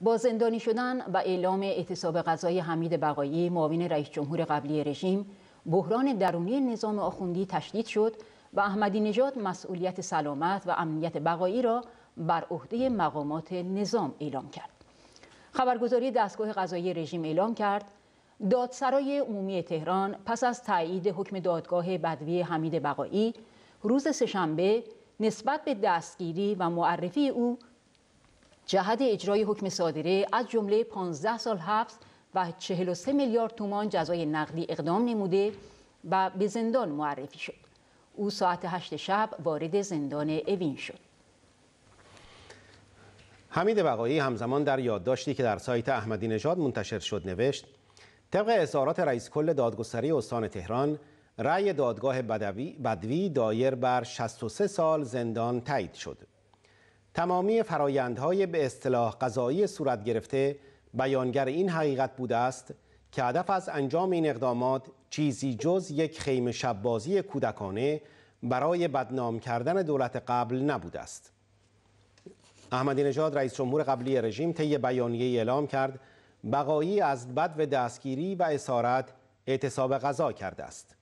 با زندانی شدن و اعلام اعتصاب غذای حمید بقایی معاون رئیس جمهور قبلی رژیم بحران درونی نظام آخوندی تشدید شد و احمدی نژاد مسئولیت سلامت و امنیت بقایی را بر عهده مقامات نظام اعلام کرد خبرگزاری دستگاه قضایی رژیم اعلام کرد دادسرای عمومی تهران پس از تایید حکم دادگاه بدوی حمید بقایی روز سهشنبه نسبت به دستگیری و معرفی او جهت اجرای حکم صادره از جمله 15 سال حبس و 43 میلیارد تومان جزای نقدی اقدام نموده و به زندان معرفی شد. او ساعت 8 شب وارد زندان اوین شد. حمید بقایی همزمان در یادداشتی که در سایت احمدی نژاد منتشر شد نوشت طبق اظهارات رئیس کل دادگستری استان تهران رأی دادگاه بدوی, بدوی دایر بر 63 سال زندان تایید شد تمامی فرایندهای به اصطلاح قضایی صورت گرفته بیانگر این حقیقت بوده است که هدف از انجام این اقدامات چیزی جز یک خیم شبازی کودکانه برای بدنام کردن دولت قبل نبوده است احمدی نژاد رئیس جمهور قبلی رژیم طی بیانیه اعلام کرد بقایی از بد و دستگیری و اسارت اعتصاب غذا کرده است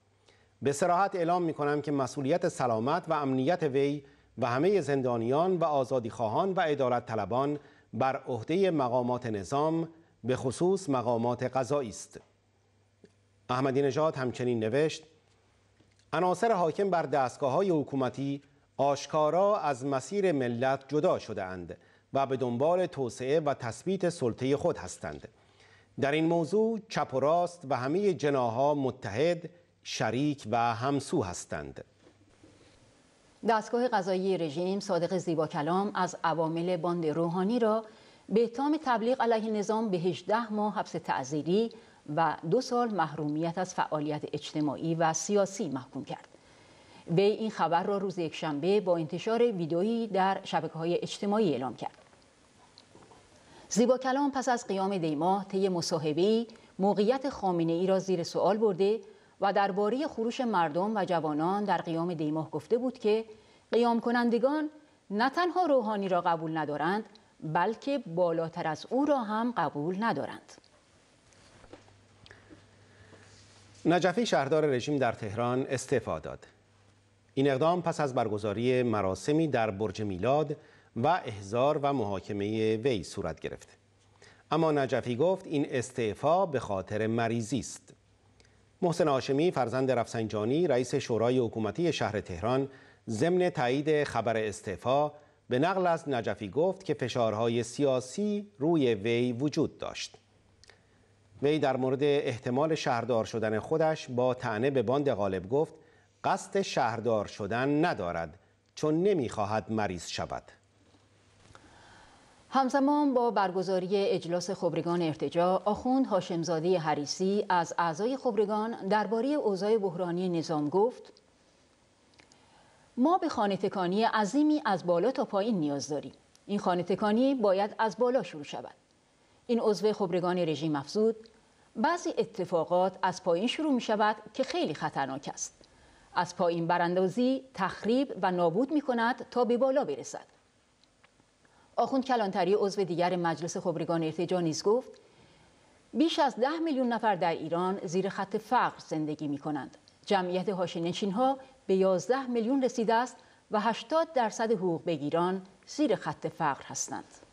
به سراحت اعلام می کنم که مسئولیت سلامت و امنیت وی و همه زندانیان و خواهان و ادارت طلبان بر عهده مقامات نظام به خصوص مقامات قضایی است احمدی نژاد همچنین نوشت عناصر حاکم بر دستگاه های حکومتی آشکارا از مسیر ملت جدا شده اند و به دنبال توسعه و تثبیت سلطه خود هستند در این موضوع چپ و راست و همه جناها متحد شریک و همسو هستند دستگاه قضایی رژیم صادق زیبا کلام از عوامل باند روحانی را به تام تبلیغ علیه نظام به 18 ماه حبس تعذیری و دو سال محرومیت از فعالیت اجتماعی و سیاسی محکوم کرد. به این خبر را روز یکشنبه با انتشار ویدئویی در شبکه های اجتماعی اعلام کرد. زیبا کلام پس از قیام دیماه طی مصاحبه‌ای موقعیت خامنه ای را زیر سوال برده و درباره خروش مردم و جوانان در قیام دیماه گفته بود که قیام کنندگان نه تنها روحانی را قبول ندارند بلکه بالاتر از او را هم قبول ندارند نجفی شهردار رژیم در تهران استعفا داد این اقدام پس از برگزاری مراسمی در برج میلاد و احزار و محاکمه وی صورت گرفت اما نجفی گفت این استعفا به خاطر مریضی است محسن آشمی فرزند رفسنجانی رئیس شورای حکومتی شهر تهران ضمن تایید خبر استعفا به نقل از نجفی گفت که فشارهای سیاسی روی وی وجود داشت وی در مورد احتمال شهردار شدن خودش با تنه به باند غالب گفت قصد شهردار شدن ندارد چون نمیخواهد مریض شود همزمان با برگزاری اجلاس خبرگان ارتجا آخوند هاشمزادی حریسی از اعضای خبرگان درباره اوضاع بحرانی نظام گفت ما به خانه تکانی عظیمی از بالا تا پایین نیاز داریم این خانه تکانی باید از بالا شروع شود این عضو خبرگان رژیم افزود بعضی اتفاقات از پایین شروع می شود که خیلی خطرناک است از پایین براندازی تخریب و نابود می کند تا به بالا برسد آخوند کلانتری عضو دیگر مجلس خبرگان ارتجا نیز گفت بیش از ده میلیون نفر در ایران زیر خط فقر زندگی می کنند. جمعیت هاشینشین ها به 11 میلیون رسیده است و 80 درصد حقوق بگیران زیر خط فقر هستند.